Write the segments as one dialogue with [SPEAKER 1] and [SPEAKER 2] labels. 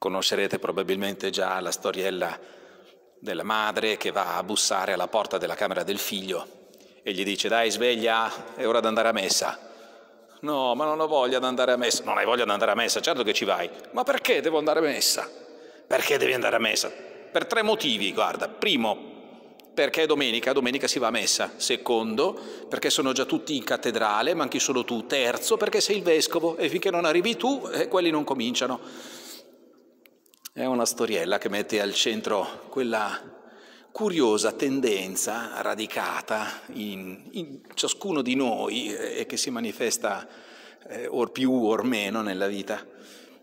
[SPEAKER 1] Conoscerete probabilmente già la storiella della madre che va a bussare alla porta della camera del figlio e gli dice dai sveglia, è ora di andare a messa. No, ma non ho voglia di andare a messa. Non hai voglia di andare a messa, certo che ci vai. Ma perché devo andare a messa? Perché devi andare a messa? Per tre motivi, guarda. Primo, perché è domenica, domenica si va a messa. Secondo, perché sono già tutti in cattedrale, manchi solo tu. Terzo, perché sei il vescovo e finché non arrivi tu, eh, quelli non cominciano. È una storiella che mette al centro quella curiosa tendenza radicata in, in ciascuno di noi eh, e che si manifesta eh, or più or meno nella vita,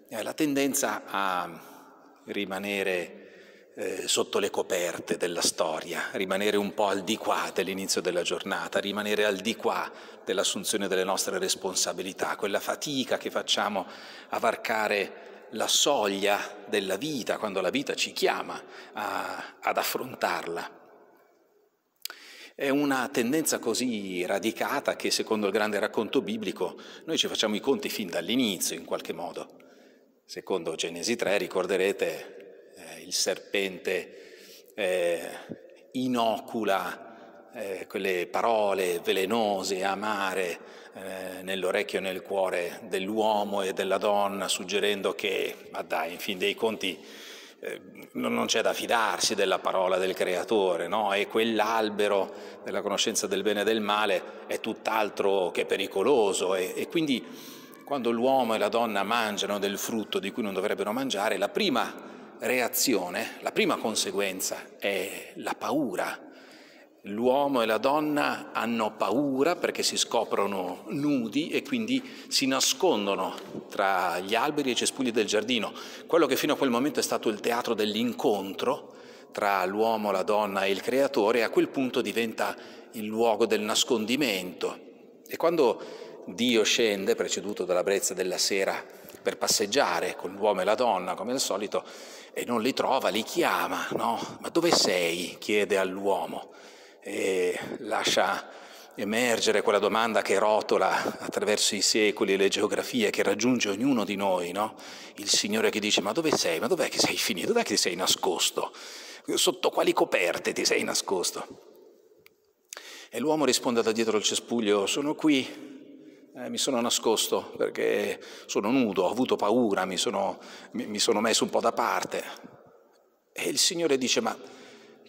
[SPEAKER 1] è la tendenza a rimanere eh, sotto le coperte della storia, rimanere un po' al di qua dell'inizio della giornata, rimanere al di qua dell'assunzione delle nostre responsabilità, quella fatica che facciamo a varcare la soglia della vita, quando la vita ci chiama a, ad affrontarla. È una tendenza così radicata che secondo il grande racconto biblico noi ci facciamo i conti fin dall'inizio in qualche modo. Secondo Genesi 3 ricorderete eh, il serpente eh, inocula eh, quelle parole velenose, amare, eh, nell'orecchio e nel cuore dell'uomo e della donna, suggerendo che, ma dai, in fin dei conti eh, non c'è da fidarsi della parola del creatore, no? E quell'albero della conoscenza del bene e del male è tutt'altro che pericoloso e, e quindi quando l'uomo e la donna mangiano del frutto di cui non dovrebbero mangiare, la prima reazione, la prima conseguenza è la paura l'uomo e la donna hanno paura perché si scoprono nudi e quindi si nascondono tra gli alberi e i cespugli del giardino. Quello che fino a quel momento è stato il teatro dell'incontro tra l'uomo, la donna e il creatore, a quel punto diventa il luogo del nascondimento. E quando Dio scende, preceduto dalla brezza della sera, per passeggiare con l'uomo e la donna, come al solito, e non li trova, li chiama, no? Ma dove sei? chiede all'uomo e lascia emergere quella domanda che rotola attraverso i secoli e le geografie, che raggiunge ognuno di noi, no? Il Signore che dice, ma dove sei? Ma dov'è che sei finito? Dov'è che ti sei nascosto? Sotto quali coperte ti sei nascosto? E l'uomo risponde da dietro il cespuglio, sono qui, eh, mi sono nascosto perché sono nudo, ho avuto paura, mi sono, mi, mi sono messo un po' da parte. E il Signore dice, ma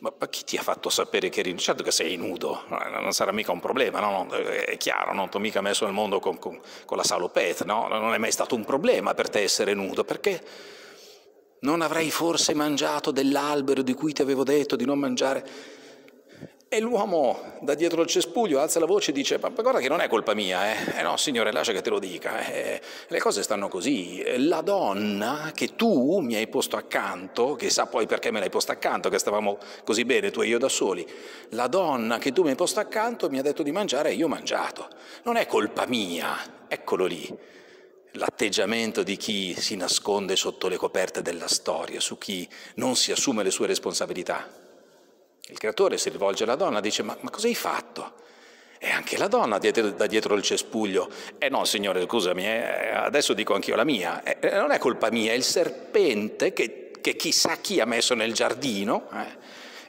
[SPEAKER 1] ma chi ti ha fatto sapere che eri nudo? Certo che sei nudo, non sarà mica un problema, no? No, eh, è chiaro, non ti ho mica messo al mondo con, con, con la salopette, no? non è mai stato un problema per te essere nudo, perché non avrei forse mangiato dell'albero di cui ti avevo detto di non mangiare? E l'uomo da dietro il cespuglio alza la voce e dice, ma guarda che non è colpa mia, eh, eh no signore lascia che te lo dica, eh, le cose stanno così, la donna che tu mi hai posto accanto, che sa poi perché me l'hai posto accanto, che stavamo così bene tu e io da soli, la donna che tu mi hai posto accanto mi ha detto di mangiare e io ho mangiato, non è colpa mia, eccolo lì l'atteggiamento di chi si nasconde sotto le coperte della storia, su chi non si assume le sue responsabilità. Il creatore si rivolge alla donna e dice, ma, ma cosa hai fatto? E anche la donna dietro, da dietro il cespuglio, eh no signore scusami, eh, adesso dico anch'io la mia, eh, eh, non è colpa mia, è il serpente che, che chissà chi ha messo nel giardino, eh.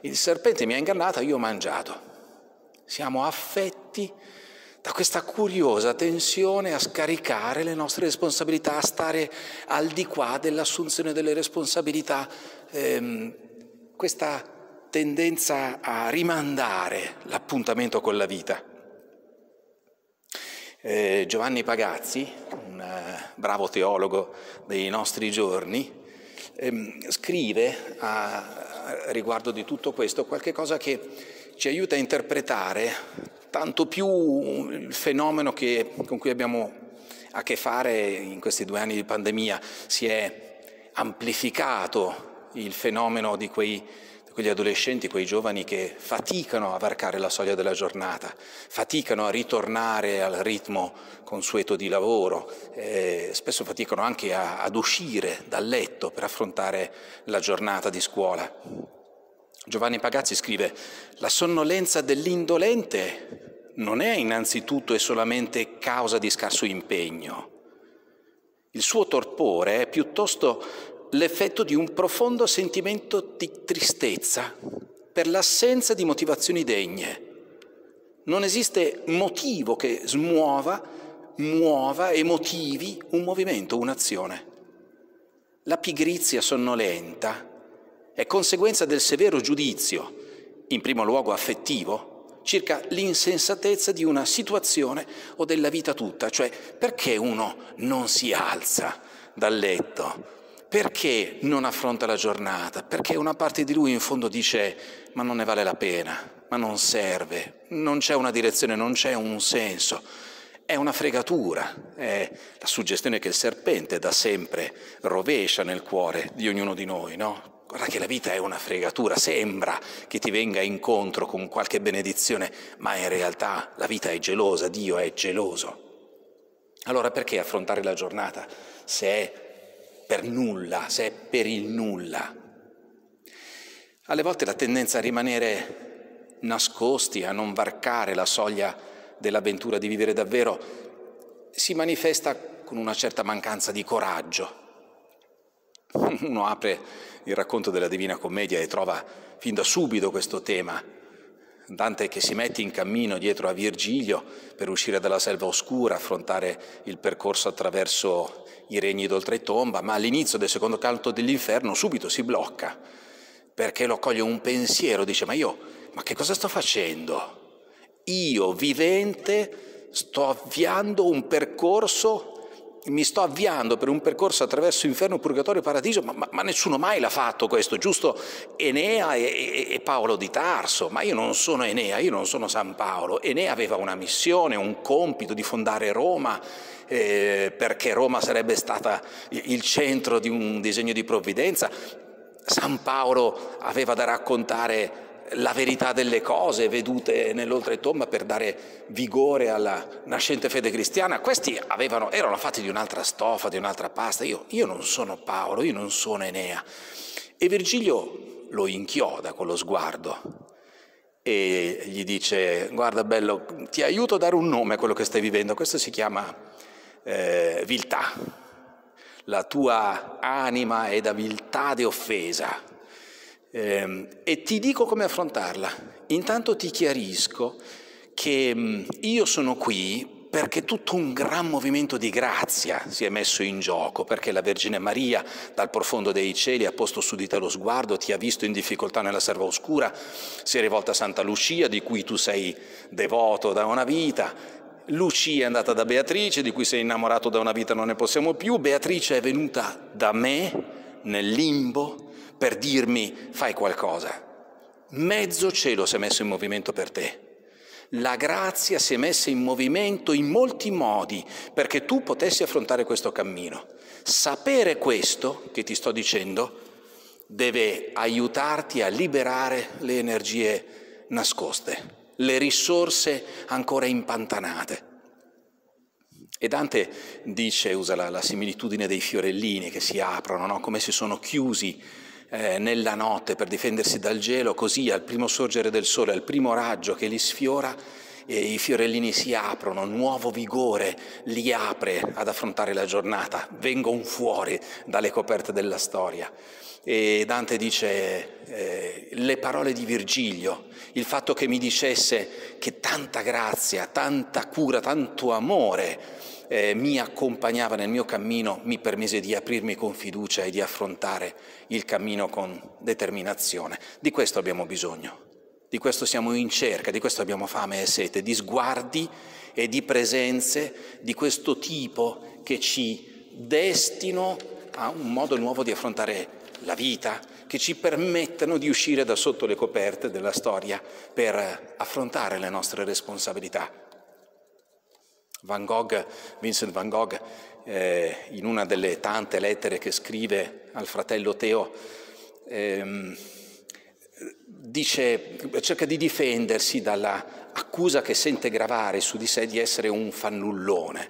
[SPEAKER 1] il serpente mi ha ingannata, io ho mangiato. Siamo affetti da questa curiosa tensione a scaricare le nostre responsabilità, a stare al di qua dell'assunzione delle responsabilità, ehm, questa tendenza a rimandare l'appuntamento con la vita. Eh, Giovanni Pagazzi, un eh, bravo teologo dei nostri giorni, ehm, scrive a, a riguardo di tutto questo qualche cosa che ci aiuta a interpretare tanto più il fenomeno che, con cui abbiamo a che fare in questi due anni di pandemia, si è amplificato il fenomeno di quei quegli adolescenti, quei giovani che faticano a varcare la soglia della giornata, faticano a ritornare al ritmo consueto di lavoro, eh, spesso faticano anche a, ad uscire dal letto per affrontare la giornata di scuola. Giovanni Pagazzi scrive, la sonnolenza dell'indolente non è innanzitutto e solamente causa di scarso impegno. Il suo torpore è piuttosto l'effetto di un profondo sentimento di tristezza per l'assenza di motivazioni degne. Non esiste motivo che smuova, muova e motivi un movimento, un'azione. La pigrizia sonnolenta è conseguenza del severo giudizio, in primo luogo affettivo, circa l'insensatezza di una situazione o della vita tutta, cioè perché uno non si alza dal letto perché non affronta la giornata? Perché una parte di lui in fondo dice ma non ne vale la pena, ma non serve, non c'è una direzione, non c'è un senso. È una fregatura, è la suggestione che il serpente da sempre rovescia nel cuore di ognuno di noi, no? guarda che la vita è una fregatura, sembra che ti venga incontro con qualche benedizione, ma in realtà la vita è gelosa, Dio è geloso. Allora perché affrontare la giornata se è per nulla, se è per il nulla. Alle volte la tendenza a rimanere nascosti, a non varcare la soglia dell'avventura di vivere davvero, si manifesta con una certa mancanza di coraggio. Uno apre il racconto della Divina Commedia e trova fin da subito questo tema, Dante che si mette in cammino dietro a Virgilio per uscire dalla selva oscura, affrontare il percorso attraverso i regni d'oltretomba, ma all'inizio del secondo canto dell'inferno subito si blocca perché lo coglie un pensiero, dice ma io, ma che cosa sto facendo? Io vivente sto avviando un percorso mi sto avviando per un percorso attraverso inferno, purgatorio, paradiso, ma, ma, ma nessuno mai l'ha fatto questo, giusto Enea e, e, e, Paolo di Tarso, ma io non sono Enea, io non sono San Paolo, Enea aveva una missione, un compito di fondare Roma, eh, perché Roma sarebbe stata il centro di un disegno di provvidenza, San Paolo aveva da raccontare la verità delle cose vedute nell'oltretomba per dare vigore alla nascente fede cristiana, questi avevano, erano fatti di un'altra stoffa, di un'altra pasta. Io, io non sono Paolo, io non sono Enea. E Virgilio lo inchioda con lo sguardo e gli dice, guarda bello, ti aiuto a dare un nome a quello che stai vivendo, questo si chiama eh, viltà, la tua anima è da viltà di offesa, Ehm, e ti dico come affrontarla. Intanto ti chiarisco che mm, io sono qui perché tutto un gran movimento di grazia si è messo in gioco, perché la Vergine Maria dal profondo dei cieli ha posto su di te lo sguardo, ti ha visto in difficoltà nella serva oscura, si è rivolta a Santa Lucia, di cui tu sei devoto da una vita, Lucia è andata da Beatrice, di cui sei innamorato da una vita non ne possiamo più, Beatrice è venuta da me nel limbo, per dirmi fai qualcosa. Mezzo cielo si è messo in movimento per te. La grazia si è messa in movimento in molti modi perché tu potessi affrontare questo cammino. Sapere questo che ti sto dicendo deve aiutarti a liberare le energie nascoste, le risorse ancora impantanate. E Dante dice, usa la, la similitudine dei fiorellini che si aprono, no? come si sono chiusi eh, nella notte per difendersi dal gelo, così al primo sorgere del sole, al primo raggio che li sfiora, eh, i fiorellini si aprono, nuovo vigore li apre ad affrontare la giornata, vengono fuori dalle coperte della storia. E Dante dice eh, le parole di Virgilio, il fatto che mi dicesse che tanta grazia, tanta cura, tanto amore eh, mi accompagnava nel mio cammino mi permise di aprirmi con fiducia e di affrontare il cammino con determinazione. Di questo abbiamo bisogno, di questo siamo in cerca, di questo abbiamo fame e sete, di sguardi e di presenze di questo tipo che ci destino a un modo nuovo di affrontare la vita, che ci permettano di uscire da sotto le coperte della storia per affrontare le nostre responsabilità Van Gogh, Vincent Van Gogh, eh, in una delle tante lettere che scrive al fratello Teo, ehm, dice, cerca di difendersi dall'accusa che sente gravare su di sé di essere un fannullone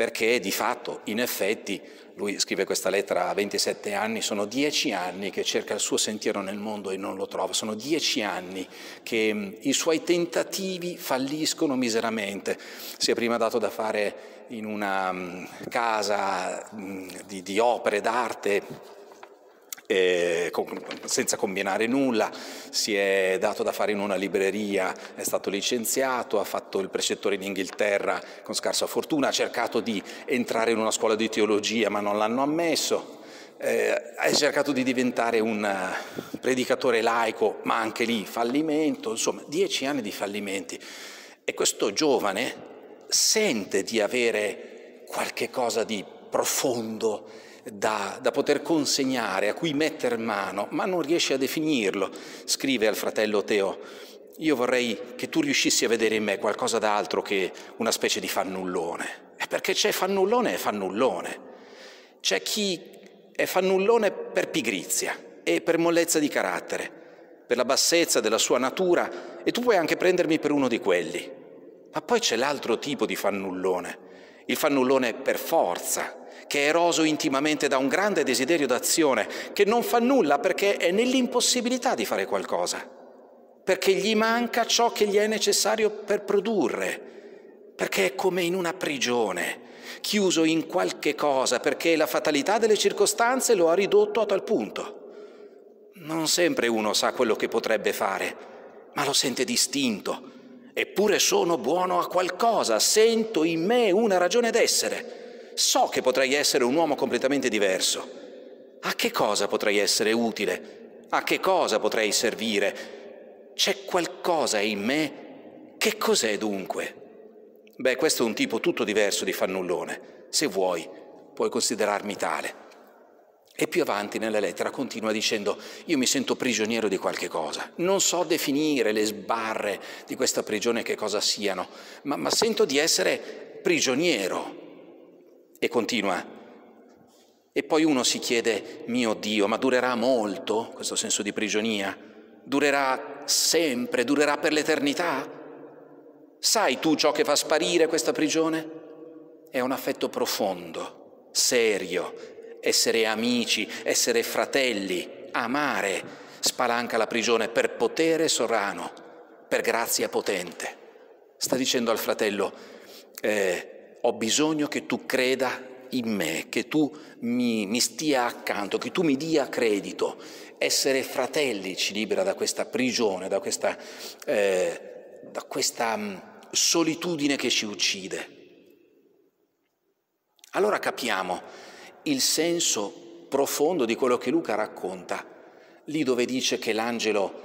[SPEAKER 1] perché di fatto, in effetti, lui scrive questa lettera a 27 anni, sono dieci anni che cerca il suo sentiero nel mondo e non lo trova, sono dieci anni che mm, i suoi tentativi falliscono miseramente. Si è prima dato da fare in una mm, casa mm, di, di opere d'arte eh, con, senza combinare nulla, si è dato da fare in una libreria, è stato licenziato, ha fatto il precettore in Inghilterra con scarsa fortuna, ha cercato di entrare in una scuola di teologia ma non l'hanno ammesso, eh, ha cercato di diventare un eh, predicatore laico ma anche lì fallimento, insomma dieci anni di fallimenti e questo giovane sente di avere qualche cosa di profondo da, da poter consegnare, a cui metter mano, ma non riesce a definirlo. Scrive al fratello Teo, io vorrei che tu riuscissi a vedere in me qualcosa d'altro che una specie di fannullone. È perché c'è fannullone e fannullone. C'è chi è fannullone per pigrizia e per mollezza di carattere, per la bassezza della sua natura, e tu puoi anche prendermi per uno di quelli. Ma poi c'è l'altro tipo di fannullone, il fannullone per forza, che è eroso intimamente da un grande desiderio d'azione, che non fa nulla perché è nell'impossibilità di fare qualcosa, perché gli manca ciò che gli è necessario per produrre, perché è come in una prigione, chiuso in qualche cosa, perché la fatalità delle circostanze lo ha ridotto a tal punto. Non sempre uno sa quello che potrebbe fare, ma lo sente distinto Eppure sono buono a qualcosa, sento in me una ragione d'essere. So che potrei essere un uomo completamente diverso. A che cosa potrei essere utile? A che cosa potrei servire? C'è qualcosa in me? Che cos'è dunque? Beh, questo è un tipo tutto diverso di fannullone. Se vuoi, puoi considerarmi tale. E più avanti nella lettera continua dicendo, io mi sento prigioniero di qualche cosa, non so definire le sbarre di questa prigione che cosa siano, ma, ma sento di essere prigioniero. E continua. E poi uno si chiede, mio Dio, ma durerà molto questo senso di prigionia? Durerà sempre? Durerà per l'eternità? Sai tu ciò che fa sparire questa prigione? È un affetto profondo, serio, essere amici, essere fratelli, amare, spalanca la prigione per potere sovrano, per grazia potente. Sta dicendo al fratello, eh, ho bisogno che tu creda in me, che tu mi, mi stia accanto, che tu mi dia credito. Essere fratelli ci libera da questa prigione, da questa, eh, da questa mm, solitudine che ci uccide. Allora capiamo il senso profondo di quello che Luca racconta, lì dove dice che l'angelo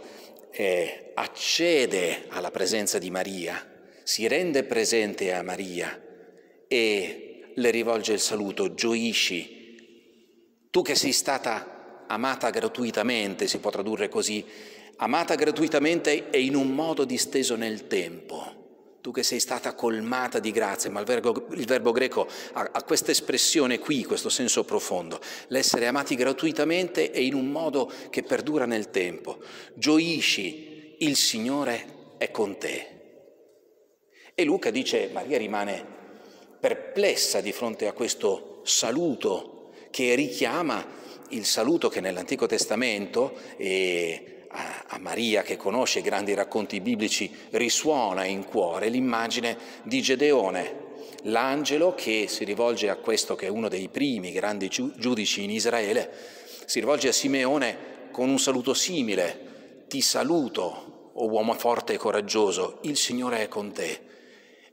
[SPEAKER 1] eh, accede alla presenza di Maria, si rende presente a Maria e le rivolge il saluto, gioisci, tu che sei stata amata gratuitamente, si può tradurre così, amata gratuitamente e in un modo disteso nel tempo tu che sei stata colmata di grazia, ma il verbo, il verbo greco ha, ha questa espressione qui, questo senso profondo, l'essere amati gratuitamente e in un modo che perdura nel tempo. Gioisci, il Signore è con te. E Luca dice, Maria rimane perplessa di fronte a questo saluto che richiama il saluto che nell'Antico Testamento e a Maria che conosce i grandi racconti biblici risuona in cuore l'immagine di Gedeone, l'angelo che si rivolge a questo che è uno dei primi grandi giudici in Israele, si rivolge a Simeone con un saluto simile, ti saluto, o uomo forte e coraggioso, il Signore è con te.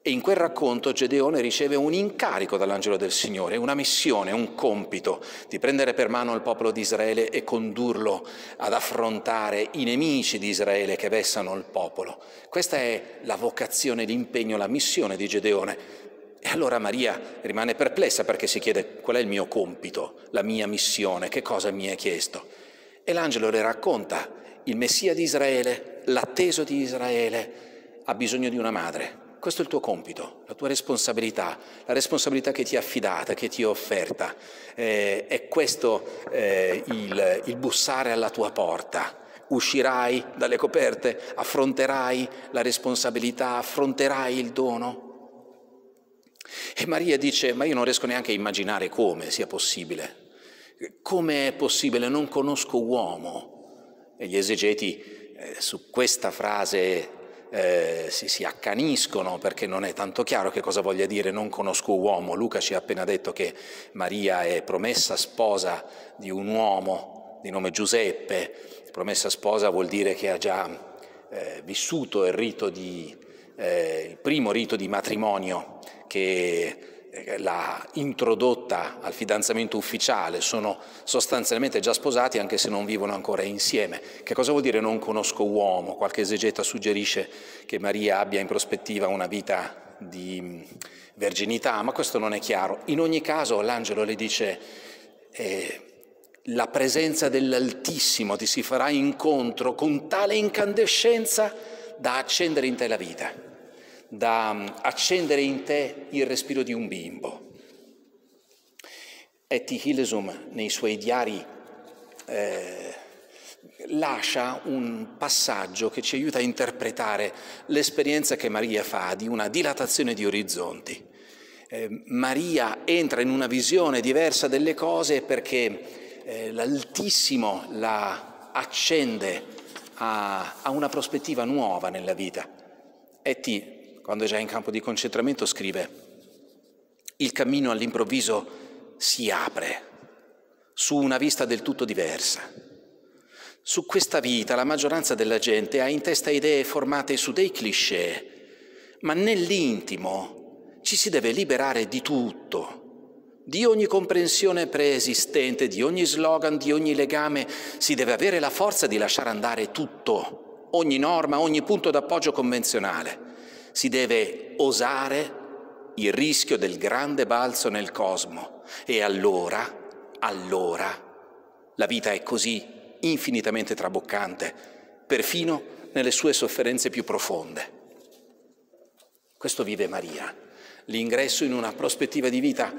[SPEAKER 1] E in quel racconto Gedeone riceve un incarico dall'angelo del Signore, una missione, un compito di prendere per mano il popolo di Israele e condurlo ad affrontare i nemici di Israele che vessano il popolo. Questa è la vocazione, l'impegno, la missione di Gedeone. E allora Maria rimane perplessa perché si chiede qual è il mio compito, la mia missione, che cosa mi è chiesto. E l'angelo le racconta, il Messia di Israele, l'atteso di Israele, ha bisogno di una madre questo è il tuo compito, la tua responsabilità, la responsabilità che ti è affidata, che ti è offerta. Eh, è questo eh, il, il bussare alla tua porta uscirai dalle coperte, affronterai la responsabilità, affronterai il dono. E Maria dice, ma io non riesco neanche a immaginare come sia possibile. Come è possibile? Non conosco uomo. E gli esegeti eh, su questa frase eh, si, si, accaniscono perché non è tanto chiaro che cosa voglia dire non conosco uomo. Luca ci ha appena detto che Maria è promessa sposa di un uomo di nome Giuseppe. Promessa sposa vuol dire che ha già eh, vissuto il, rito di, eh, il primo rito di matrimonio che eh, l'ha introdotta al fidanzamento ufficiale, sono sostanzialmente già sposati anche se non vivono ancora insieme. Che cosa vuol dire non conosco uomo? Qualche esegeta suggerisce che Maria abbia in prospettiva una vita di mm, verginità, ma questo non è chiaro. In ogni caso l'angelo le dice... Eh, la presenza dell'Altissimo ti si farà incontro con tale incandescenza da accendere in te la vita da mm, accendere in te il respiro di un bimbo. Etty Hillesum nei suoi diari eh, lascia un passaggio che ci aiuta a interpretare l'esperienza che Maria fa di una dilatazione di orizzonti. Eh, Maria entra in una visione diversa delle cose perché eh, l'Altissimo la accende a, a, una prospettiva nuova nella vita. Etty quando è già in campo di concentramento, scrive il cammino all'improvviso si apre su una vista del tutto diversa. Su questa vita la maggioranza della gente ha in testa idee formate su dei cliché, ma nell'intimo ci si deve liberare di tutto, di ogni comprensione preesistente, di ogni slogan, di ogni legame, si deve avere la forza di lasciare andare tutto, ogni norma, ogni punto d'appoggio convenzionale si deve osare il rischio del grande balzo nel cosmo e allora, allora, la vita è così infinitamente traboccante, perfino nelle sue sofferenze più profonde. Questo vive Maria, l'ingresso in una prospettiva di vita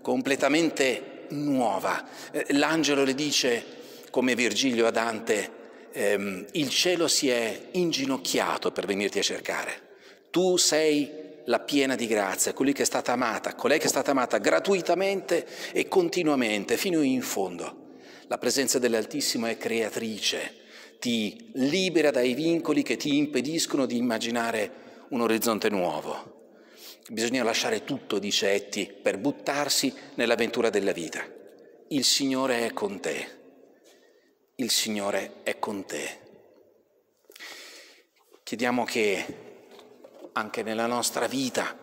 [SPEAKER 1] completamente nuova. Eh, l'angelo le dice, come Virgilio a Dante, ehm, il cielo si è inginocchiato per venirti a cercare tu sei la piena di grazia, colui che è stata amata, colei che è stata amata gratuitamente e continuamente, fino in fondo. La presenza dell'Altissimo è creatrice, ti libera dai vincoli che ti impediscono di immaginare un orizzonte nuovo. Bisogna lasciare tutto, dice Etti, per buttarsi nell'avventura della vita. Il Signore è con te. Il Signore è con te. Chiediamo che anche nella nostra vita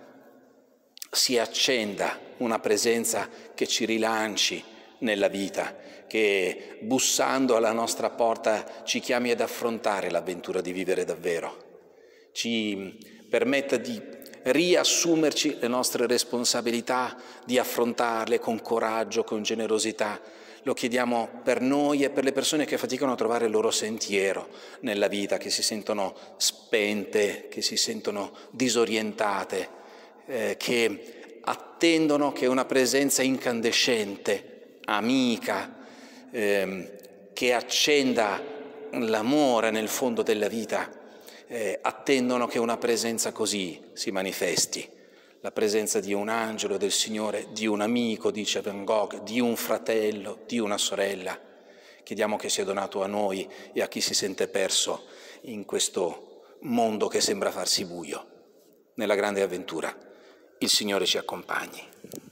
[SPEAKER 1] si accenda una presenza che ci rilanci nella vita, che bussando alla nostra porta ci chiami ad affrontare l'avventura di vivere davvero, ci permetta di riassumerci le nostre responsabilità, di affrontarle con coraggio, con generosità, lo chiediamo per noi e per le persone che faticano a trovare il loro sentiero nella vita, che si sentono spente, che si sentono disorientate, eh, che attendono che una presenza incandescente, amica, eh, che accenda l'amore nel fondo della vita, eh, attendono che una presenza così si manifesti la presenza di un angelo, del Signore, di un amico, dice Van Gogh, di un fratello, di una sorella. Chiediamo che sia donato a noi e a chi si sente perso in questo mondo che sembra farsi buio. Nella grande avventura il Signore ci accompagni.